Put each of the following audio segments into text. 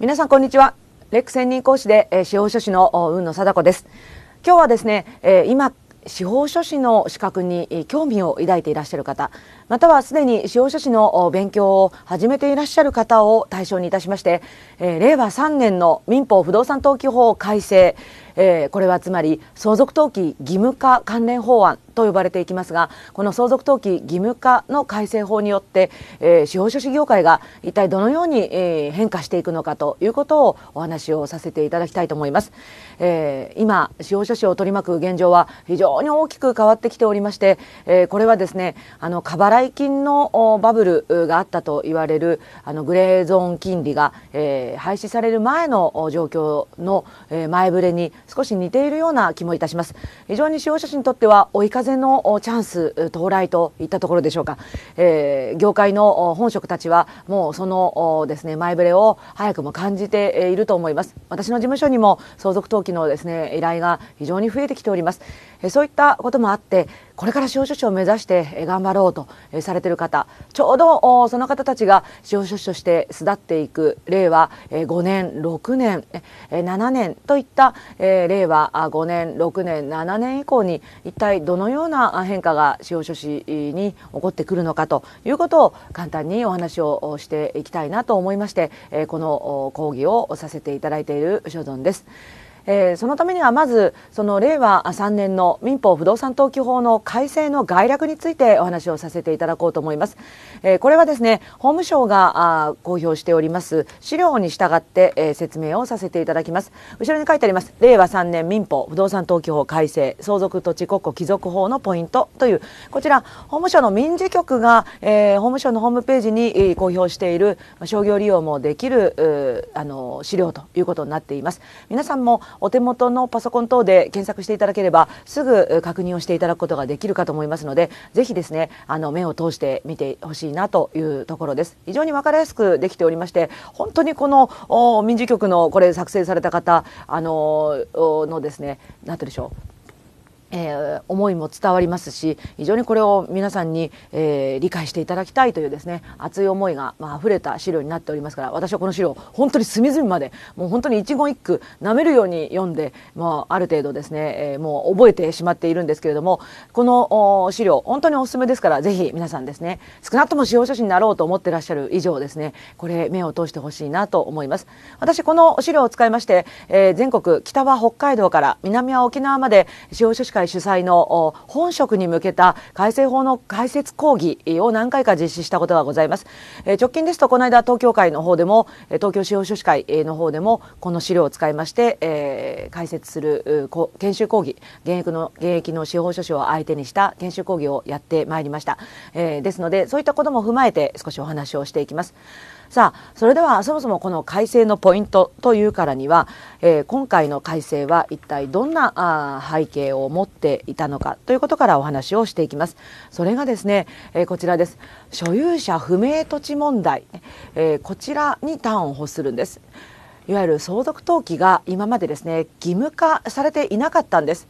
皆さんこんにちはレック専任講師で、司法書士の雲野貞子です今日はですね、今司法書士の資格に興味を抱いていらっしゃる方またはすでに司法書士の勉強を始めていらっしゃる方を対象にいたしまして、令和3年の民法不動産登記法改正えー、これはつまり相続登記義務化関連法案と呼ばれていきますがこの相続登記義務化の改正法によって、えー、司法書士業界が一体どのように、えー、変化していくのかということをお話をさせていただきたいと思います、えー、今司法書士を取り巻く現状は非常に大きく変わってきておりまして、えー、これはですねあの過払い金のバブルがあったと言われるあのグレーゾーン金利が、えー、廃止される前の状況の、え前触れに少し似ているような気もいたします非常に使用者にとっては追い風のチャンス到来といったところでしょうか、えー、業界の本職たちはもうそのですね前触れを早くも感じていると思います私の事務所にも相続登記のですね依頼が非常に増えてきておりますそういったこともあってこれから司法書士を目指して頑張ろうとされている方ちょうどその方たちが司法書士として巣立っていく令和5年6年7年といった令和5年6年7年以降に一体どのような変化が司法書士に起こってくるのかということを簡単にお話をしていきたいなと思いましてこの講義をさせていただいている所存です。えー、そのためにはまずその令和3年の民法不動産登記法の改正の概略についてお話をさせていただこうと思います、えー、これはですね法務省があ公表しております資料に従って、えー、説明をさせていただきます後ろに書いてあります令和3年民法不動産登記法改正相続土地国庫帰属法のポイントというこちら法務省の民事局が、えー、法務省のホームページに公表している商業利用もできるあの資料ということになっています皆さんもお手元のパソコン等で検索していただければすぐ確認をしていただくことができるかと思いますのでぜひですねあの目を通して見てほしいなというところです非常に分かりやすくできておりまして本当にこの民事局のこれ作成された方あののですね何て言うでしょうえー、思いも伝わりますし非常にこれを皆さんに、えー、理解していただきたいというですね熱い思いが、まあ溢れた資料になっておりますから私はこの資料本当に隅々までもう本当に一言一句なめるように読んで、まあ、ある程度ですね、えー、もう覚えてしまっているんですけれどもこの資料本当におすすめですからぜひ皆さんですね少なくとも司法書士になろうと思ってらっしゃる以上ですねこれ目を通してほしいなと思います。私この資料を使いまして、えー、全国北は北海道から南は沖縄まで使用書士から会主催の本職に向けた改正法の解説講義を何回か実施したことがございます、え直近ですとこの間東京会の方でも東京司法書士会の方でもこの資料を使いまして、え解説する研修講義現役の現役の司法書士を相手にした研修講義をやってまいりました、えですのでそういったことも踏まえて少しお話をしていきますさあそれではそもそもこの改正のポイントというからには、えー、今回の改正は一体どんなあ背景を持っていたのかということからお話をしていきます。それがですね、えー、こちらです所有者不明土地問題、えー、こちらに端を欲するんです。いわゆる相続登記が今までですね義務化されていなかったんです。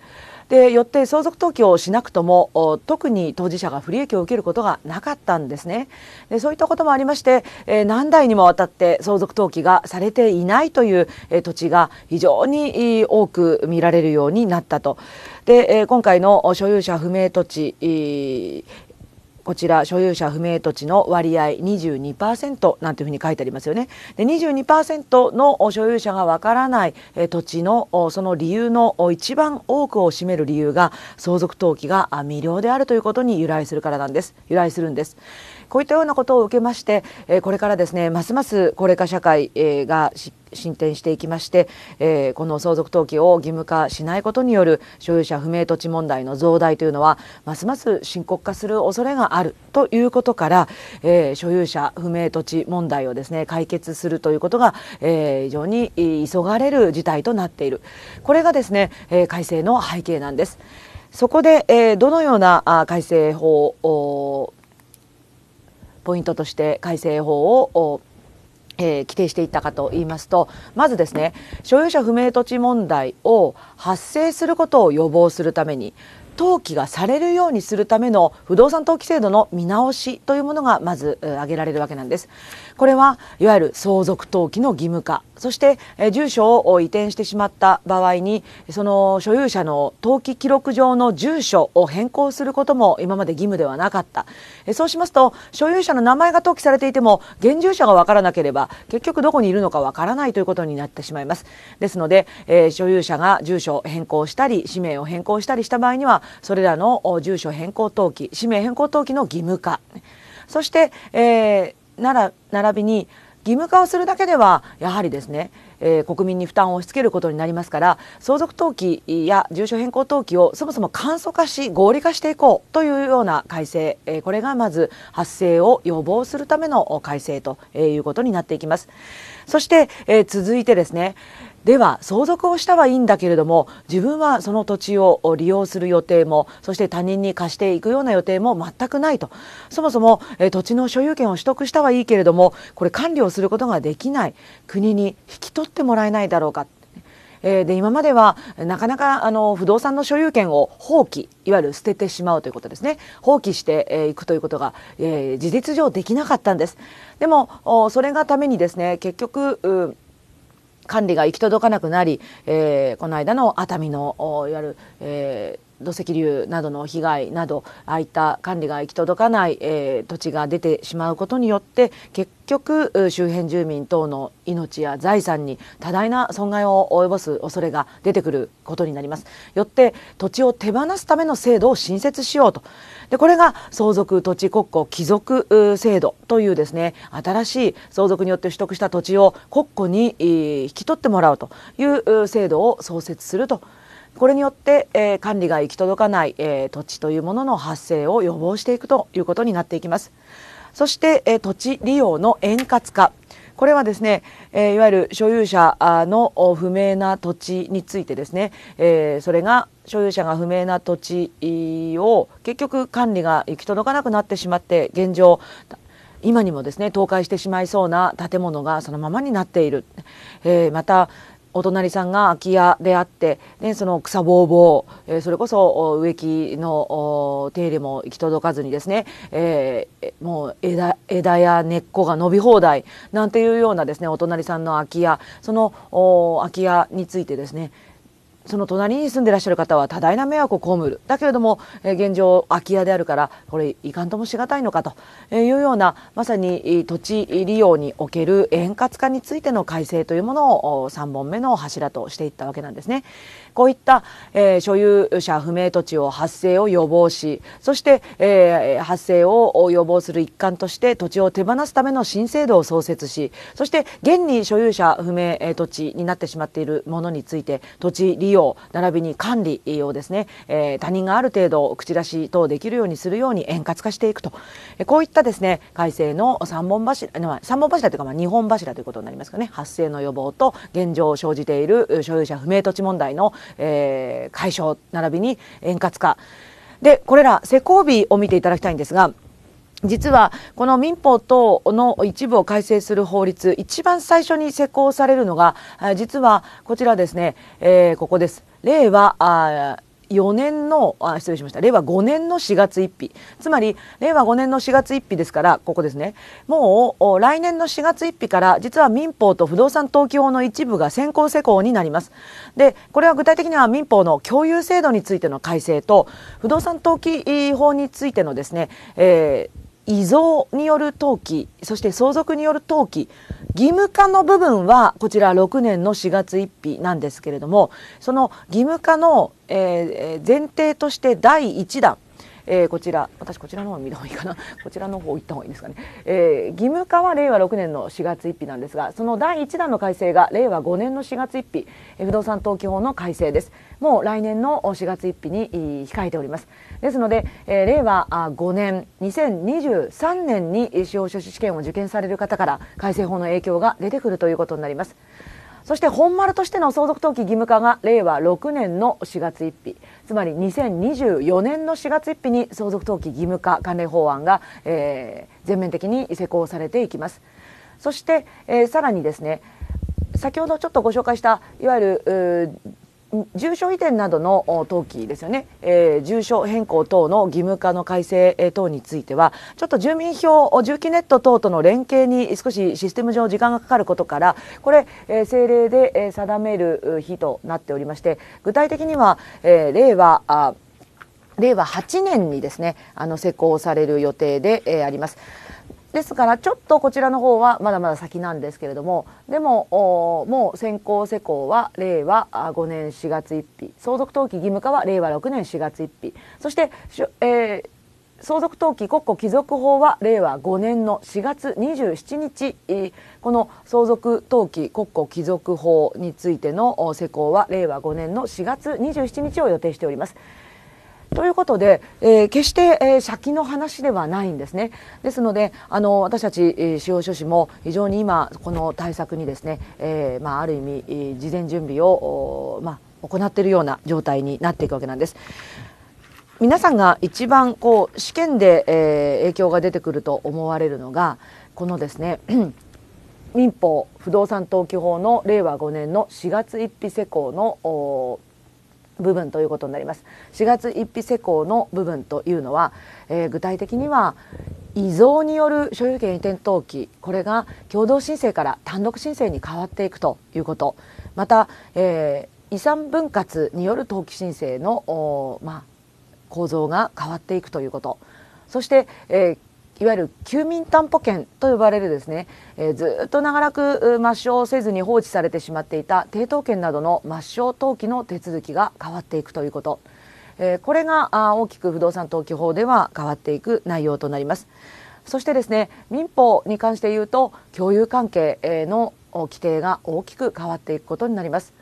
でよって相続登記をしなくとも特に当事者が不利益を受けることがなかったんですねでそういったこともありまして、えー、何代にもわたって相続登記がされていないという、えー、土地が非常に多く見られるようになったとで、えー、今回の所有者不明土地、えーこちら所有者不明土地の割合22%なんていうふうに書いてありますよね。で22%の所有者がわからない土地のその理由の一番多くを占める理由が相続登記が未了であるということに由来するからなんです。由来するんです。こういったようなことを受けまして、これからですねますます高齢化社会がしっ進展していきまして、えー、この相続登記を義務化しないことによる所有者不明土地問題の増大というのはますます深刻化する恐れがあるということから、えー、所有者不明土地問題をですね解決するということが、えー、非常に急がれる事態となっているこれがですね、えー、改正の背景なんです。そこで、えー、どのような改正法をポイントとして改正法をえー、規定していったかと言いますとまずですね所有者不明土地問題を発生することを予防するために登記がされるようにするための不動産登記制度の見直しというものがまず挙げられるわけなんですこれはいわゆる相続登記の義務化そして、え住所を移転してしまった場合にその所有者の登記記録上の住所を変更することも今まで義務ではなかった、えそうしますと所有者の名前が登記されていても現住所が分からなければ結局どこにいるのか分からないということになってしまいますですので、え所有者が住所を変更したり氏名を変更したりした場合にはそれらの住所変更登記氏名変更登記の義務化そして、えーなら並びに義務化をするだけではやはりですね、えー、国民に負担を押し付けることになりますから相続登記や住所変更登記をそもそも簡素化し合理化していこうというような改正、えー、これがまず発生を予防するための改正ということになっていきます。そして、えー、続いてですね、では相続をしたはいいんだけれども自分はその土地を利用する予定もそして他人に貸していくような予定も全くないとそもそも、え土地の所有権を取得したはいいけれどもこれ管理をすることができない国に引き取ってもらえないだろうかえで今まではなかなかあの不動産の所有権を放棄いわゆる捨ててしまうということですね放棄していくということが、え事実上できなかったんです。でもそれがためにですね結局管理が行き届かなくなり、えー、この間の熱海のいわゆる、えー土石流などの被害などああいった管理が行き届かない、えー、土地が出てしまうことによって結局周辺住民等の命や財産に多大な損害を及ぼす恐れが出てくることになります。よって土地を手放すための制度を新設しようとでこれが相続土地国庫帰属制度というですね新しい相続によって取得した土地を国庫に引き取ってもらうという制度を創設するとこれによって、えー、管理が行き届かない、えー、土地というものの発生を予防していくということになっていきます。そして、えー、土地利用の円滑化これはですね、えいわゆる所有者の不明な土地についてですね、えそれが所有者が不明な土地を結局管理が行き届かなくなってしまって現状今にもですね倒壊してしまいそうな建物がそのままになっている、えまたお隣さんが空き家であって、ね、その草ぼうぼう、えー、それこそ植木の手入れも行き届かずにですね、えー、もう枝枝や根っこが伸び放題なんていうようなですねお隣さんの空き家その空き家についてですね、その隣に住んでらっしゃる方は多大な迷惑を被るだけれども、え現状空き家であるからこれいかんともしがたいのかというようなまさに土地利用における円滑化についての改正というものを3本目の柱としていったわけなんですね。こういった、え所有者不明土地を発生を予防しそして、え発生を予防する一環として土地を手放すための新制度を創設しそして現に所有者不明え土地になってしまっているものについて土地利用 CEO 並びに管理をですね、えー、他人がある程度口出し等できるようにするように円滑化していくと、えー、こういったですね改正の3本柱3本柱というかまあ2本柱ということになりますかね発生の予防と現状生じている所有者不明土地問題の、えー、解消並びに円滑化でこれら施工日を見ていただきたいんですが実はこの民法等の一部を改正する法律一番最初に施行されるのが実はこちらですね、えー、ここです令和あ4年のあ失礼しました令和5年の4月1日つまり令和5年の4月1日ですからここですねもう来年の4月1日から実は民法と不動産登記法の一部が先行施行になりますでこれは具体的には民法の共有制度についての改正と不動産登記法についてのですね、えー遺贈による登記そして相続による登記義務化の部分はこちら6年の4月1日なんですけれどもその義務化の、えー、前提として第1弾えー、こちら私こちらの方見た方がいいかな こちらの方行った方がいいですかね、えー、義務化は令和6年の4月1日なんですがその第1弾の改正が令和5年の4月1日、え不動産登記法の改正ですもう来年の4月1日に控えておりますですので、えー、令和5年2023年に司法書士試験を受験される方から改正法の影響が出てくるということになります。そして本丸としての相続登記義務化が令和6年の4月1日つまり2024年の4月1日に相続登記義務化関連法案が、えー、全面的に施行されていきます。そして、えー、さらにですね先ほどちょっとご紹介したいわゆる住所移転などの登記ですよね、えー、住所変更等の義務化の改正等についてはちょっと住民票住基ネット等との連携に少しシステム上時間がかかることからこれ、えー、政令で定める日となっておりまして具体的には、えー、令和あ令和8年にですねあの施行される予定で、えあります。ですからちょっとこちらの方はまだまだ先なんですけれどもでももう先行施行は令和5年4月1日相続登記義務化は令和6年4月1日そして、えー相続登記国庫帰属法は令和5年の4月27日この相続登記国庫帰属法についての施行は令和5年の4月27日を予定しておりますということで、えー、決して、えー、先の話ではないんですね。ですのであの私たち、え司法書士も非常に今この対策にですね、えまあ、ある意味、え事前準備を、まあ、行っているような状態になっていくわけなんです。皆さんが一番こう試験で、え影響が出てくると思われるのがこのですね民法不動産登記法の令和5年の4月1日施行の部分ということになります4月1日施行の部分というのは、えー、具体的には遺贈による所有権移転登記これが共同申請から単独申請に変わっていくということまた、えー、遺産分割による登記申請の、まあ、構造が変わっていくということそして、えー、いわゆる休眠担保権と呼ばれるですね、えー、ずっと長らく抹消せずに放置されてしまっていた抵当権などの抹消登記の手続きが変わっていくということ、えー、これがあ大きく不動産登記法では変わっていく内容となりますそしてですね民法に関して言うと共有関係の規定が大きく変わっていくことになります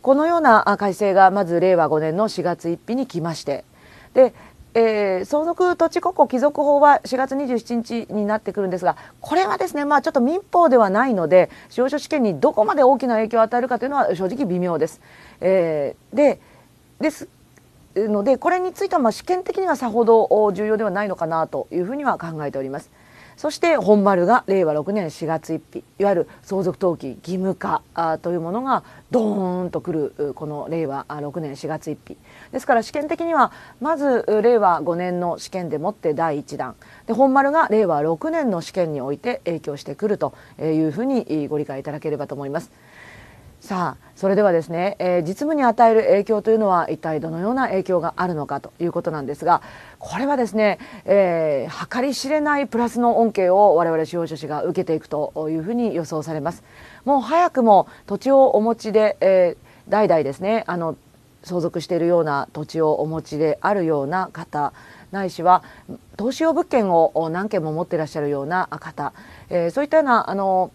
このような改正がまず令和5年の4月1日に来ましてでえー、相続土地国庫帰属法は4月27日になってくるんですがこれはですね、まあ、ちょっと民法ではないので司法書試験にどこまで大きな影響を与えるかというのは正直微妙です。えー、でですのでこれについてはまあ試験的にはさほど重要ではないのかなというふうには考えております。そして本丸が令和6年4月1日いわゆる相続登記義務化というものがドーンとくるこの令和6年4月1日ですから試験的にはまず令和5年の試験でもって第1弾で本丸が令和6年の試験において影響してくるというふうにご理解いただければと思います。さあそれではですね、えー、実務に与える影響というのは一体どのような影響があるのかということなんですがこれはですね、えー、計り知れないプラスの恩恵を我々司法書士が受けていくというふうに予想されます。もう早くも土地をお持ちで、えー、代々ですねあの相続しているような土地をお持ちであるような方ないしは投資用物件を何件も持っていらっしゃるような方、えー、そういったようなあの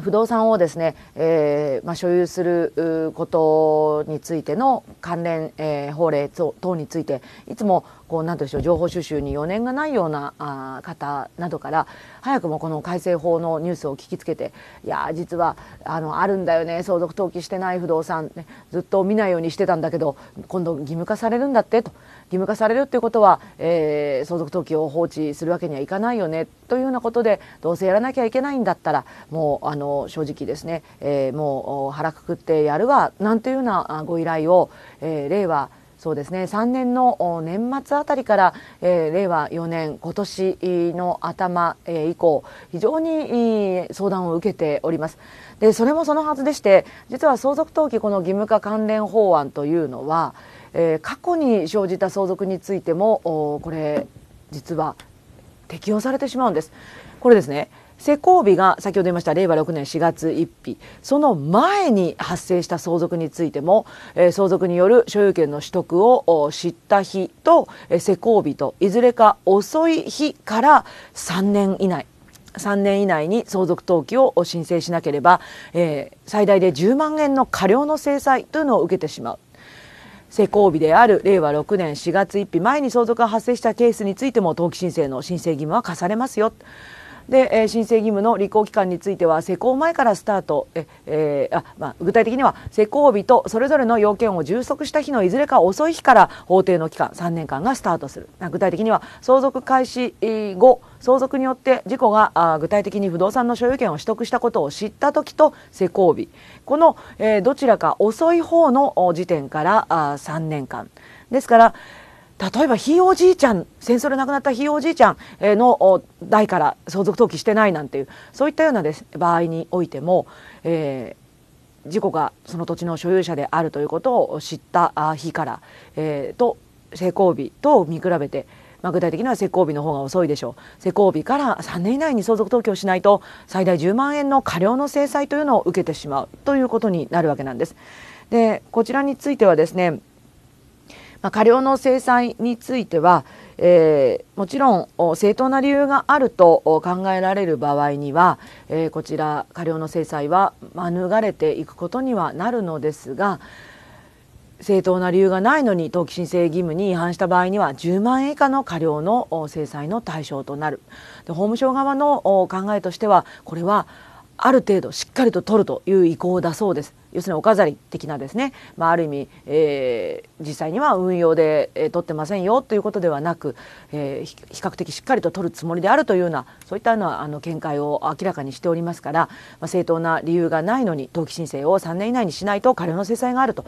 不動産をですね、えー、まあ、所有することについての関連、えー、法令等についていつもこう何でしょう情報収集に余念がないようなあ方などから早くもこの改正法のニュースを聞きつけていや実はあのあるんだよね相続登記してない不動産、ね、ずっと見ないようにしてたんだけど今度義務化されるんだってと義務化されるっていうことは、えー、相続登記を放置するわけにはいかないよねというようなことでどうせやらなきゃいけないんだったらもうあの正直ですね、えー、もう腹くくってやるわなんていうようなご依頼を、えー、令和そうですね3年の年末あたりから、えー、令和4年今年の頭、えー、以降非常に相談を受けておりますでそれもそのはずでして実は相続登記この義務化関連法案というのはえー、過去に生じた相続についてもこれ実は適用されてしまうんです。これですね施行日が先ほど言いました令和6年4月1日その前に発生した相続についても、えー、相続による所有権の取得を知った日と、えー、施行日といずれか遅い日から3年以内3年以内に相続登記を申請しなければ、えー、最大で10万円の過料の制裁というのを受けてしまう。施行日である令和6年4月1日前に相続が発生したケースについても登記申請の申請義務は課されますよで、えー、申請義務の履行期間については施行前からスタートえ、えー、あまあ、具体的には施行日とそれぞれの要件を充足した日のいずれか遅い日から法定の期間3年間がスタートする具体的には相続開始後相続によって事故が具体的に不動産の所有権を取得したことを知った時と施行日この、えー、どちらか遅い方の時点からあ3年間ですから例えばひいおじいちゃん戦争で亡くなったひいおじいちゃんの代から相続登記してないなんていうそういったようなです場合においても、えー、事故がその土地の所有者であるということを知った日から、えー、と施工日と見比べてまあ、具体的には施工日の方が遅いでしょう施工日から3年以内に相続登記をしないと最大10万円の過料の制裁というのを受けてしまうということになるわけなんです。でこちらについてはですねまあ、過料の制裁については、えー、もちろん正当な理由があると考えられる場合には、えー、こちら過料の制裁は免れていくことにはなるのですが正当な理由がないのに登記申請義務に違反した場合には10万円以下の過料の制裁の対象となるで法務省側の考えとしてはこれはある程度しっかりと取るという意向だそうです。要するにお飾り的なですね、まあ、ある意味、えー、実際には運用で、えー、取ってませんよということではなく、えー、比較的しっかりと取るつもりであるというようなそういったようなあの見解を明らかにしておりますから、まあ、正当な理由がないのに登記申請を3年以内にしないと過料の制裁があると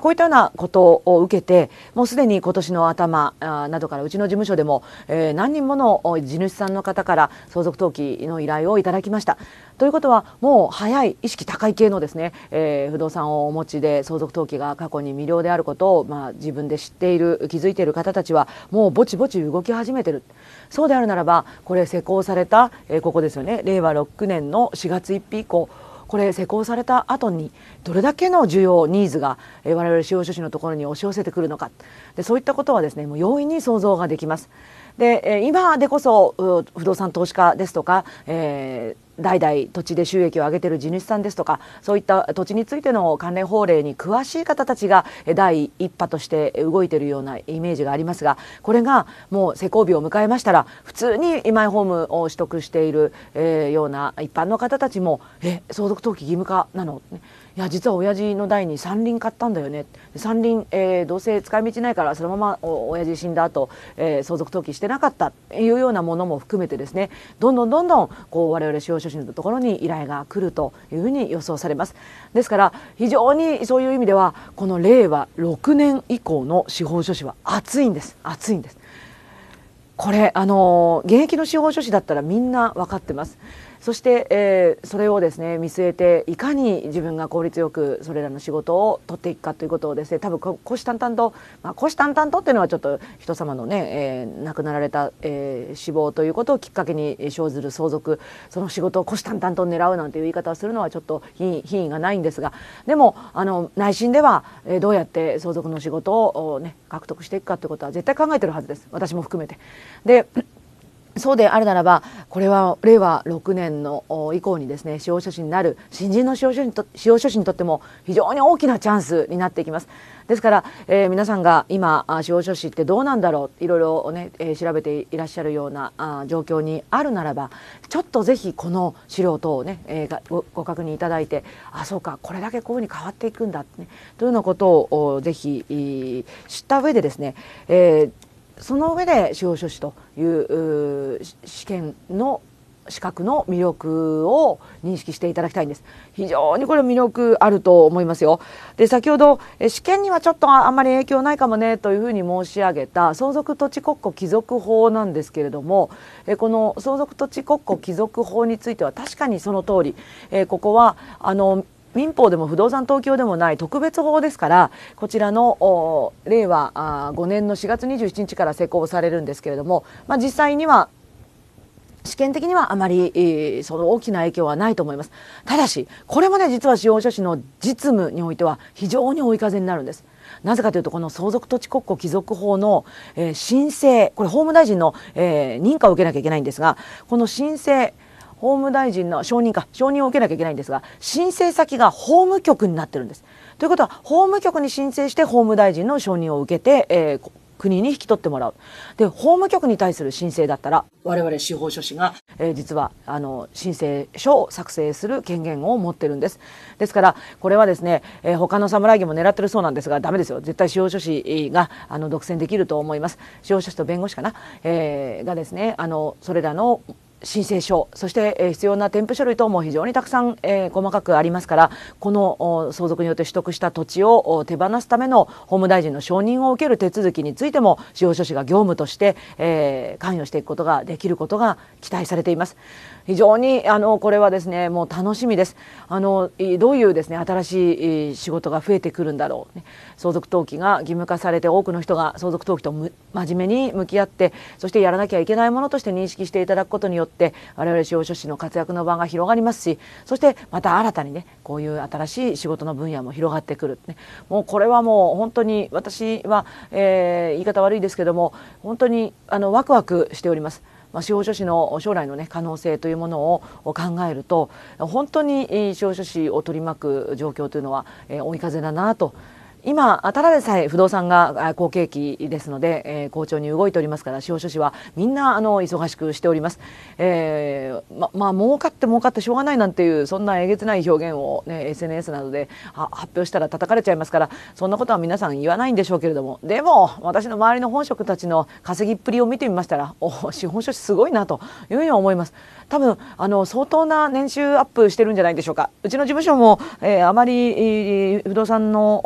こういったようなことを受けてもうすでに今年の頭などからうちの事務所でも、えー、何人もの地主さんの方から相続登記の依頼をいただきました。ということはもう早い意識高い系のですね、えーえー、不動産をお持ちで相続登記が過去に未了であることを、まあ、自分で知っている気づいている方たちはもうぼちぼち動き始めてるそうであるならばこれ施行された、えー、ここですよね令和6年の4月1日以降これ施行された後にどれだけの需要ニーズが我々司法書士のところに押し寄せてくるのかでそういったことはですねもう容易に想像ができます。で今でこそ不動産投資家ですとか、えー、代々土地で収益を上げている地主さんですとかそういった土地についての関連法令に詳しい方たちが第一波として動いているようなイメージがありますがこれがもう施工日を迎えましたら普通にマイホームを取得している、えー、ような一般の方たちもえ相続登記義務化なの、ね、いや実は親父の代に山林買ったんだよね山林、えー、どうせ使い道ないからそのまま親父死んだ後、えー、相続登記してなかったというようなものも含めてですねどんどんどんどんこう我々司法書士のところに依頼が来るというふうに予想されますですから非常にそういう意味ではこの令和6年以降の司法書士は熱いんです熱いんですこれあの現役の司法書士だったらみんな分かってますそして、えー、それをですね見据えていかに自分が効率よくそれらの仕事を取っていくかということをですね多分虎視眈々と、まあ、虎視眈々とっていうのはちょっと人様のね、えー、亡くなられた、えー、死亡ということをきっかけに生ずる相続その仕事を虎視眈々と狙うなんていう言い方をするのはちょっと品位がないんですがでもあの内心では、えー、どうやって相続の仕事を、ね、獲得していくかということは絶対考えてるはずです私も含めて。でそうであるならばこれは令和6年の以降にですね司法書士になる新人の司法書士にと司法書士にとっても非常に大きなチャンスになっていきます。ですから、えー、皆さんが今司法書士ってどうなんだろういろいろね、えー、調べていらっしゃるようなあ状況にあるならばちょっとぜひこの資料等をね、えー、ごご確認いただいてあそうかこれだけこういうふうに変わっていくんだ、ね、というようなことをぜひ知った上でですね、えーその上で司法書士という試験の資格の魅力を認識していただきたいんです。非常にこれ魅力あると思いますよ。で、先ほど試験にはちょっとあんまり影響ないかもねというふうに申し上げた相続土地国庫帰属法なんですけれども、えこの相続土地国庫帰属法については確かにその通り、えここはあの民法でも不動産東京でもない特別法ですからこちらの令和5年の4月27日から施行されるんですけれども、まあ、実際には試験的にはあまり、その大きな影響はないと思います。ただし、これもね、実は司法書士の実務においては非常に追い風になるんです。なぜかというと、この相続土地国庫帰属法の、えー、申請、これ法務大臣の、えー、認可を受けなきゃいけないんですが、この申請、法務大臣の承認か承認を受けなきゃいけないんですが申請先が法務局になってるんです。ということは法務局に申請して法務大臣の承認を受けて、えー、国に引き取ってもらうで法務局に対する申請だったら我々司法書士が、えー、実はあの申請書を作成する権限を持ってるんですですからこれはですね、えー、他の侍業も狙ってるそうなんですがダメですよ絶対司法書士があの独占できると思います司法書士と弁護士かな、えー、がですねあのそれらの申請書そして必要な添付書類等も非常にたくさん、えー、細かくありますからこの相続によって取得した土地を手放すための法務大臣の承認を受ける手続きについても司法書士が業務として、えー、関与していくことができることが期待されています。非常にあのこれはですねもう楽しみですあのどういうですね新しい仕事が増えてくるんだろう、ね、相続登記が義務化されて多くの人が相続登記と真面目に向き合ってそしてやらなきゃいけないものとして認識していただくことによって我々司法書士の活躍の場が広がりますしそしてまた新たにねこういう新しい仕事の分野も広がってくる、ね、もうこれはもう本当に私は、えー、言い方悪いですけども本当にあのワクワクしております。まあ、司法書士の将来の、ね、可能性というものを考えると本当に司法書士を取り巻く状況というのは、え追い風だなと今、ただでさえ不動産が好景気ですので、えー、好調に動いておりますから司法書士はみんなあの忙しくしております、えー、ままあ儲かって儲かってしょうがないなんていうそんなえげつない表現を、ね、SNS などで発表したら叩かれちゃいますからそんなことは皆さん言わないんでしょうけれどもでも私の周りの本職たちの稼ぎっぷりを見てみましたらお司法書士すごいなというふうに思います。多分あの相当な年収アップしてるんじゃないでしょうかうちの事務所も、えー、あまり不動産の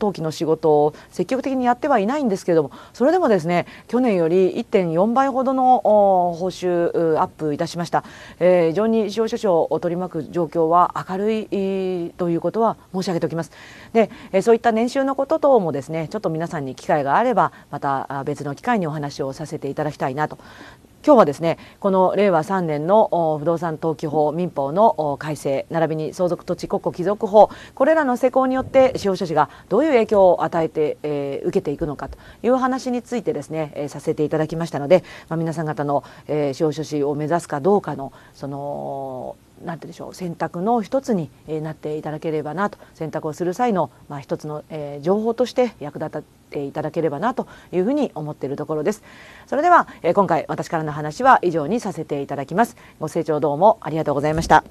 登記の仕事を積極的にやってはいないんですけれどもそれでもですね去年より1.4倍ほどの報酬アップいたしました、えー、非常に司法書士を取り巻く状況は明るいということは申し上げておきますで、えー、そういった年収のこと等もですねちょっと皆さんに機会があればまた別の機会にお話をさせていただきたいなと今日はですねこの令和3年の不動産登記法民法の改正並びに相続土地国庫帰属法これらの施行によって司法書士がどういう影響を与えて、えー、受けていくのかという話についてですね、えー、させていただきましたので、まあ、皆さん方の、えー、司法書士を目指すかどうかのそのなんてでしょう選択の一つになっていただければなと選択をする際の、まあ、一つの、えー、情報として役立っていただければなというふうに思っているところですそれでは、えー、今回私からの話は以上にさせていただきますご清聴どうもありがとうございました